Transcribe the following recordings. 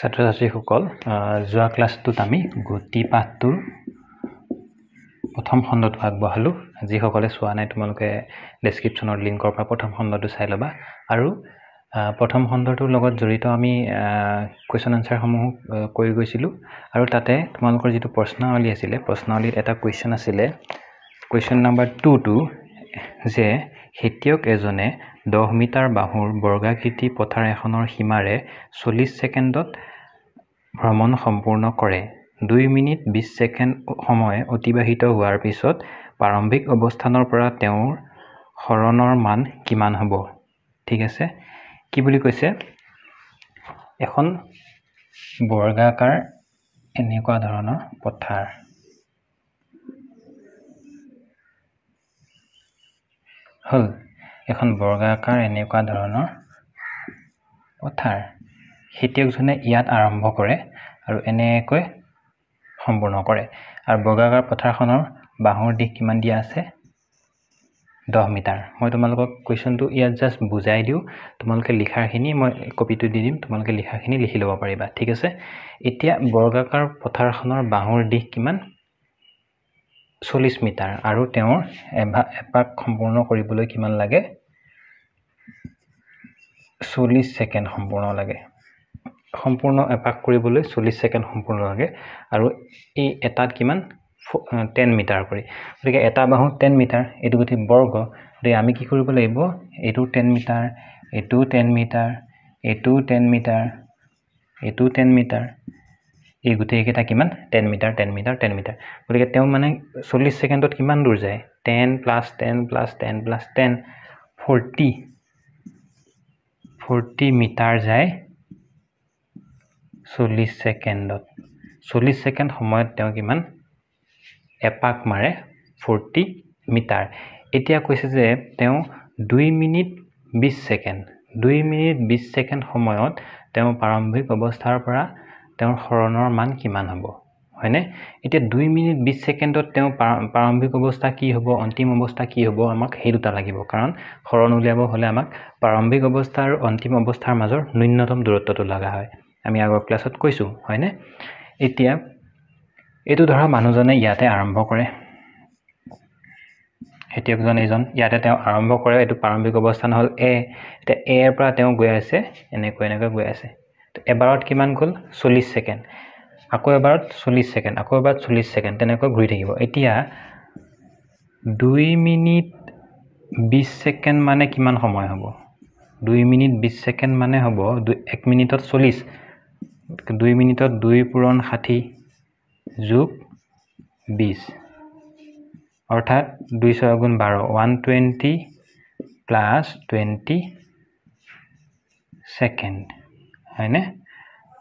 ছাত্ৰ ছাত্ৰীসকল যোৱা ক্লাছটোত আমি গতি পাঠটোৰ প্ৰথম খণ্ডটো আগবঢ়ালোঁ যিসকলে চোৱা নাই তোমালোকে ডেছক্ৰিপশ্যনৰ লিংকৰ পৰা প্ৰথম খণ্ডটো চাই ল'বা আৰু প্ৰথম খণ্ডটোৰ লগত জড়িত আমি কুৱেশ্যন আনচাৰসমূহ কৈ গৈছিলোঁ আৰু তাতে তোমালোকৰ যিটো প্ৰশ্নাৱলী আছিলে প্ৰশ্নাৱলীত এটা কুৱেশ্যন আছিলে কুৱেশ্যন নাম্বাৰ টু টু যে খেতিয়ক এজনে দহ মিটাৰ বাহুৰ বৰ্গাকৃতি পথাৰ এখনৰ সীমাৰে চল্লিছ ছেকেণ্ডত ভ্ৰমণ সম্পূৰ্ণ কৰে দুই মিনিট বিছ ছেকেণ্ড সময় অতিবাহিত হোৱাৰ পিছত প্ৰাৰম্ভিক অৱস্থানৰ পৰা তেওঁৰ শৰণৰ মান কিমান হ'ব ঠিক আছে কি বুলি কৈছে এখন বৰ্গাকাৰ এনেকুৱা ধৰণৰ পথাৰ হ'ল এখন বৰ্গাকাৰ এনেকুৱা ধৰণৰ পথাৰ খেতিয়কজনে ইয়াত আৰম্ভ কৰে আৰু এনেকৈ সম্পূৰ্ণ কৰে আৰু বগাগাঁৰ পথাৰখনৰ বাঁহৰ দিশ কিমান দিয়া আছে দহ মিটাৰ মই তোমালোকক কুৱেশ্যনটো ইয়াত জাষ্ট বুজাই দিওঁ তোমালোকে লিখাখিনি মই কপিটো দি দিম তোমালোকে লিখাখিনি লিখি ল'ব পাৰিবা ঠিক আছে এতিয়া বৰ্গাকাৰ পথাৰখনৰ বাঁহৰ দিশ কিমান চল্লিছ মিটাৰ আৰু তেওঁৰ এভা এপাক সম্পূৰ্ণ কৰিবলৈ কিমান লাগে চল্লিছ ছেকেণ্ড সম্পূৰ্ণ লাগে সম্পূৰ্ণ এপাক কৰিবলৈ চল্লিছ ছেকেণ্ড সম্পূৰ্ণ লাগে আৰু এই এটাত কিমান টেন মিটাৰ কৰি গতিকে এটা বাহু টেন মিটাৰ এইটো গতি বৰ্গ গতিকে আমি কি কৰিব লাগিব এইটো টেন মিটাৰ এইটো টেন মিটাৰ এইটো টেন মিটাৰ এইটো টেন মিটাৰ এই গোটেইকেইটা কিমান ten metre ten metre ten metre গতিকে তেওঁ মানে চল্লিছ ছেকেণ্ডত কিমান দূৰ যায় ten plus ten plus ten plus ten forty forty metre যায় চল্লিছ ছেকেণ্ডত চল্লিছ ছেকেণ্ড সময়ত তেওঁ কিমান এপাক মাৰে ফৰ্টি মিটাৰ এতিয়া কৈছে যে তেওঁ দুই মিনিট বিছ ছেকেণ্ড দুই মিনিট বিছ ছেকেণ্ড সময়ত তেওঁ প্ৰাৰম্ভিক অৱস্থাৰ পৰা তেওঁৰ শৰণৰ মান কিমান হ'ব হয়নে এতিয়া দুই মিনিট বিছ ছেকেণ্ডত তেওঁ প্ৰাৰ প্ৰাৰম্ভিক অৱস্থা কি হ'ব অন্তিম অৱস্থা কি হ'ব আমাক সেই দুটা লাগিব কাৰণ শৰণ উলিয়াব হ'লে আমাক প্ৰাৰম্ভিক অৱস্থা আৰু অন্তিম অৱস্থাৰ মাজৰ ন্যূনতম দূৰত্বটো লগা হয় আমি আগৰ ক্লাছত কৈছোঁ হয়নে এতিয়া এইটো ধৰা মানুহজনে ইয়াতে আৰম্ভ কৰে খেতিয়কজন এজন ইয়াতে তেওঁ আৰম্ভ কৰে এইটো প্ৰাৰম্ভিক অৱস্থান হ'ল এ এতিয়া এৰ পৰা তেওঁ গৈ আছে এনেকৈ এনেকৈ গৈ আছে তো এবাৰত কিমান গ'ল চল্লিছ ছেকেণ্ড আকৌ এবাৰত চল্লিছ ছেকেণ্ড আকৌ এবাৰত চল্লিছ ছেকেণ্ড তেনেকৈ ঘূৰি থাকিব এতিয়া দুই মিনিট বিছ ছেকেণ্ড মানে কিমান সময় হ'ব দুই মিনিট বিছ ছেকেণ্ড মানে হ'ব দুই এক মিনিটত চল্লিছ দুই মিনিটত দুই পূৰণ ষাঠি যোগ বিছ অৰ্থাৎ দুই ছয় গুণ বাৰ one twenty plus twenty second হয়নে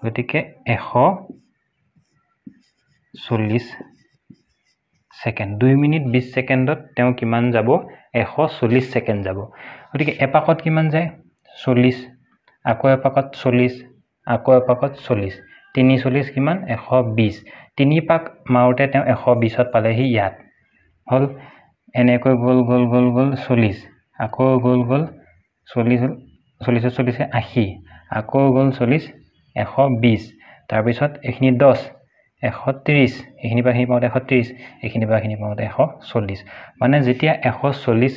গতিকে এশ চল্লিছ ছেকেণ্ড দুই মিনিট বিছ ছেকেণ্ডত তেওঁ কিমান যাব এশ চল্লিছ ছেকেণ্ড যাব গতিকে এপাকত কিমান যায় চল্লিছ আকৌ এপাকত চল্লিছ আকৌ এপাকত চল্লিছ তিনি চল্লিছ কিমান এশ বিছ তিনি পাক মাৰোঁতে তেওঁ এশ বিছত পালেহি ইয়াত হ'ল এনেকৈ গ'ল গ'ল গ'ল গ'ল চল্লিছ আকৌ গ'ল গ'ল চল্লিছ চল্লিছত চল্লিছে আশী আকৌ গ'ল চল্লিছ এশ বিছ তাৰপিছত এইখিনি দহ এশ ত্ৰিছ এইখিনি পৰা পাওঁতে এশ ত্ৰিছ এইখিনি পৰা এইখিনি পাওঁতে এশ চল্লিছ মানে যেতিয়া এশ চল্লিছ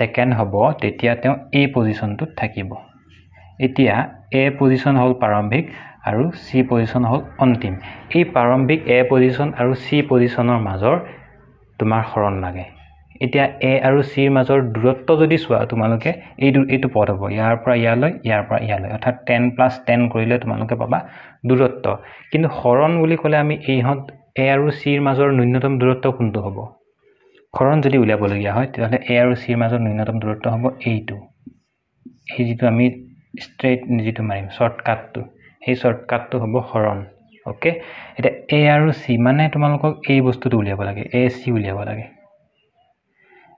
ছেকেণ্ড হ'ব তেতিয়া তেওঁ এই পজিশ্যনটোত থাকিব এতিয়া এ পজিশ্যন হ'ল প্ৰাৰম্ভিক আৰু চি পজিশ্যন হ'ল অন্তিম এই প্ৰাৰম্ভিক এ পজিশ্যন আৰু চি পজিশ্যনৰ মাজৰ তোমাৰ শৰণ লাগে এতিয়া এ আৰু চিৰ মাজৰ দূৰত্ব যদি চোৱা তোমালোকে এই এইটো পদ হ'ব ইয়াৰ পৰা ইয়ালৈ ইয়াৰ পৰা ইয়ালৈ অৰ্থাৎ টেন প্লাছ টেন কৰিলে তোমালোকে পাবা দূৰত্ব কিন্তু শৰণ বুলি ক'লে আমি এইহঁত এ আৰু চিৰ মাজৰ ন্যূনতম দূৰত্ব কোনটো হ'ব শৰণ যদি উলিয়াবলগীয়া হয় তেতিয়াহ'লে এ আৰু চিৰ মাজৰ ন্যূনতম দূৰত্ব হ'ব এইটো এই যিটো আমি ষ্ট্ৰেইট যিটো মাৰিম শ্বৰ্টকাটটো সেই শ্বৰ্টকাটটো হ'ব হৰণ অ'কে এতিয়া এ আৰু চি মানে তোমালোকক এই বস্তুটো উলিয়াব লাগে এ চি উলিয়াব লাগে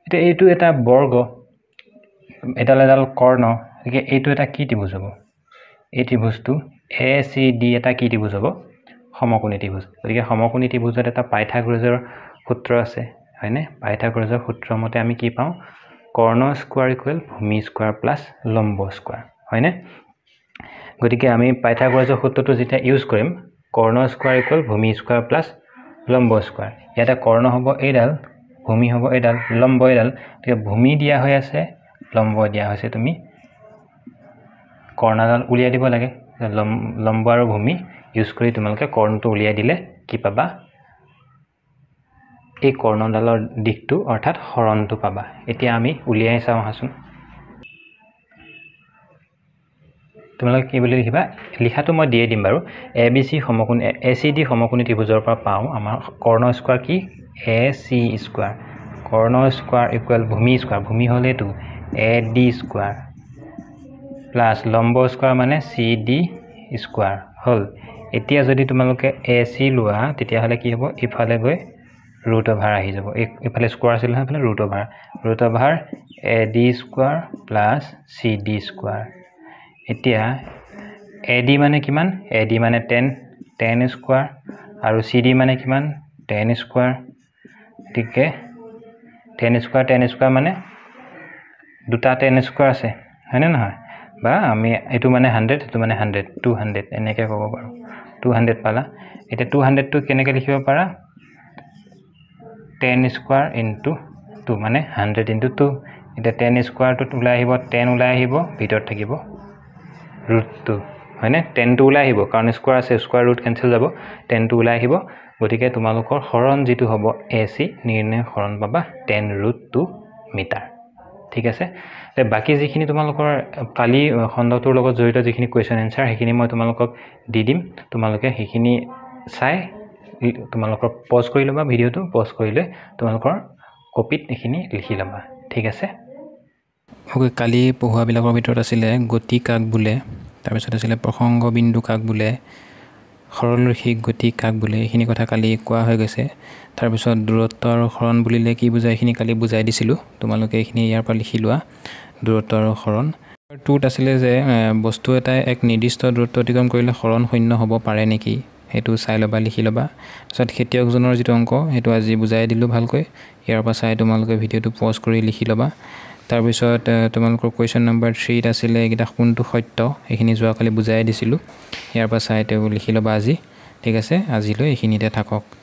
এতিয়া এইটো এটা বৰ্গ এডাল এডাল কৰ্ণ গতিকে এইটো এটা কি ত্ৰিভুজ হ'ব এই ত্ৰিভুজটো এ চি ডি এটা কি ত্ৰিভুজ হ'ব সমকোণী টিভুজ গতিকে সমকোণী ত্ৰিভুজত এটা পাইথাগ্ৰজৰ সূত্ৰ আছে হয়নে পাইথাগ্ৰজৰ সূত্ৰমতে আমি কি পাওঁ কৰ্ণ স্কোৱাৰ ইকুৱেল ভূমি স্কোৱাৰ প্লাছ লম্ব স্কোৱাৰ হয়নে গতিকে আমি পাইথাগোৰাছৰ সূত্ৰটো যেতিয়া ইউজ কৰিম কৰ্ণ স্কুৱাৰ ইকুৱেল ভূমি স্কোৱাৰ প্লাছ লম্ব স্কোৱাৰ ইয়াতে কৰ্ণ হ'ব এইডাল ভূমি হ'ব এইডাল লম্ব এইডাল গতিকে ভূমি দিয়া হৈ আছে লম্ব দিয়া হৈছে তুমি কৰ্ণাডাল উলিয়াই দিব লাগে লম্ব আৰু ভূমি ইউজ কৰি তোমালোকে কৰ্ণটো উলিয়াই দিলে কি পাবা এই কৰ্ণডালৰ দিশটো অৰ্থাৎ শৰণটো পাবা এতিয়া আমি উলিয়াই চাওঁ আহাচোন তোমালোকে কি বুলি লিখিবা লিখাটো মই দিয়ে দিম বাৰু এ বি চি সমকোণী এ চি ডি সমকোণী ত্ৰিভুজৰ পৰা পাওঁ আমাৰ কৰ্ণ স্কোৱাৰ কি এ চি স্কোৱাৰ কৰ্ণ স্কোৱাৰ ইকুৱেল ভূমি স্কোৱাৰ ভূমি হ'লেতো এ ডি স্কোৱাৰ প্লাছ লম্ব স্কোৱাৰ মানে চি ডি স্কোৱাৰ হ'ল এতিয়া যদি তোমালোকে এ চি লোৱা তেতিয়াহ'লে কি হ'ব ইফালে গৈ ৰুট অভাৰ আহি যাব ইফালে স্কোৱাৰ আছিল নহয় সেইফালে root over root over A D square plus C D square এতিয়া এ ডি মানে কিমান এ ডি মানে টেন টেন স্কুৱাৰ আৰু চি ডি মানে কিমান টেন স্কুৱাৰ গতিকে টেন স্কুৱাৰ টেন স্কুৱাৰ মানে দুটা টেন স্কুৱাৰ আছে হয়নে নহয় বা আমি এইটো মানে হাণ্ড্ৰেড এইটো মানে হাণ্ড্ৰেড টু হাণ্ড্ৰেড এনেকৈ ক'ব পাৰোঁ টু হাণ্ড্ৰেড পালা এতিয়া টু হাণ্ড্ৰেডটো কেনেকৈ লিখিব পাৰা টেন স্কুৱাৰ ইণ্টু টু মানে হাণ্ড্ৰেড ইণ্টু টু এতিয়া টেন স্কুৱাৰটোত ওলাই আহিব টেন ওলাই আহিব ভিতৰত থাকিব ৰুট টু হয়নে টেনটো ওলাই আহিব কাৰণ স্কোৱাৰ আছে স্কোৱাৰ ৰুট কেঞ্চেল যাব টেনটো ওলাই আহিব গতিকে তোমালোকৰ শৰণ যিটো হ'ব এ চি নিৰ্ণয় শৰণ পাবা টেন ৰুট টু মিটাৰ ঠিক আছে বাকী যিখিনি তোমালোকৰ কালি খণ্ডটোৰ লগত জড়িত যিখিনি কুৱেশ্যন এনচাৰ সেইখিনি মই তোমালোকক দি দিম তোমালোকে সেইখিনি চাই তোমালোকৰ পজ কৰি ল'বা ভিডিঅ'টো পজ কৰি লৈ তোমালোকৰ কপিত এইখিনি লিখি ল'বা ঠিক আছে অ'কে কালি পঢ়োৱাবিলাকৰ ভিতৰত আছিলে গতি কাক বোলে তাৰপিছত আছিলে প্ৰসংগ বিন্দু কাক বোলে সৰলৰৈষিক গতি কাক বোলে এইখিনি কথা কালি কোৱা হৈ গৈছে তাৰপিছত দূৰত্ব আৰু শৰণ বুলিলে কি বুজায় এইখিনি কালি বুজাই দিছিলোঁ তোমালোকে এইখিনি ইয়াৰ পৰা লিখি লোৱা দূৰত্ব আৰু শৰণ টুত আছিলে যে বস্তু এটাই এক নিৰ্দিষ্ট দূৰত্ব অতিক্ৰম কৰিলে শৰণ শূন্য হ'ব পাৰে নেকি সেইটো চাই ল'বা লিখি ল'বা তাৰপিছত খেতিয়কজনৰ যিটো অংক সেইটো আজি বুজাই দিলোঁ ভালকৈ ইয়াৰ পৰা চাই তোমালোকে ভিডিঅ'টো প'জ কৰি লিখি ল'বা তাৰপিছত তোমালোকৰ কুৱেশ্যন নম্বৰ থ্ৰীত আছিলে এইকেইটা কোনটো সত্য সেইখিনি যোৱাকালি বুজাই দিছিলোঁ ইয়াৰ পৰা চাই তেওঁ লিখি ল'বা আজি ঠিক আছে আজিলৈ এইখিনিতে থাকক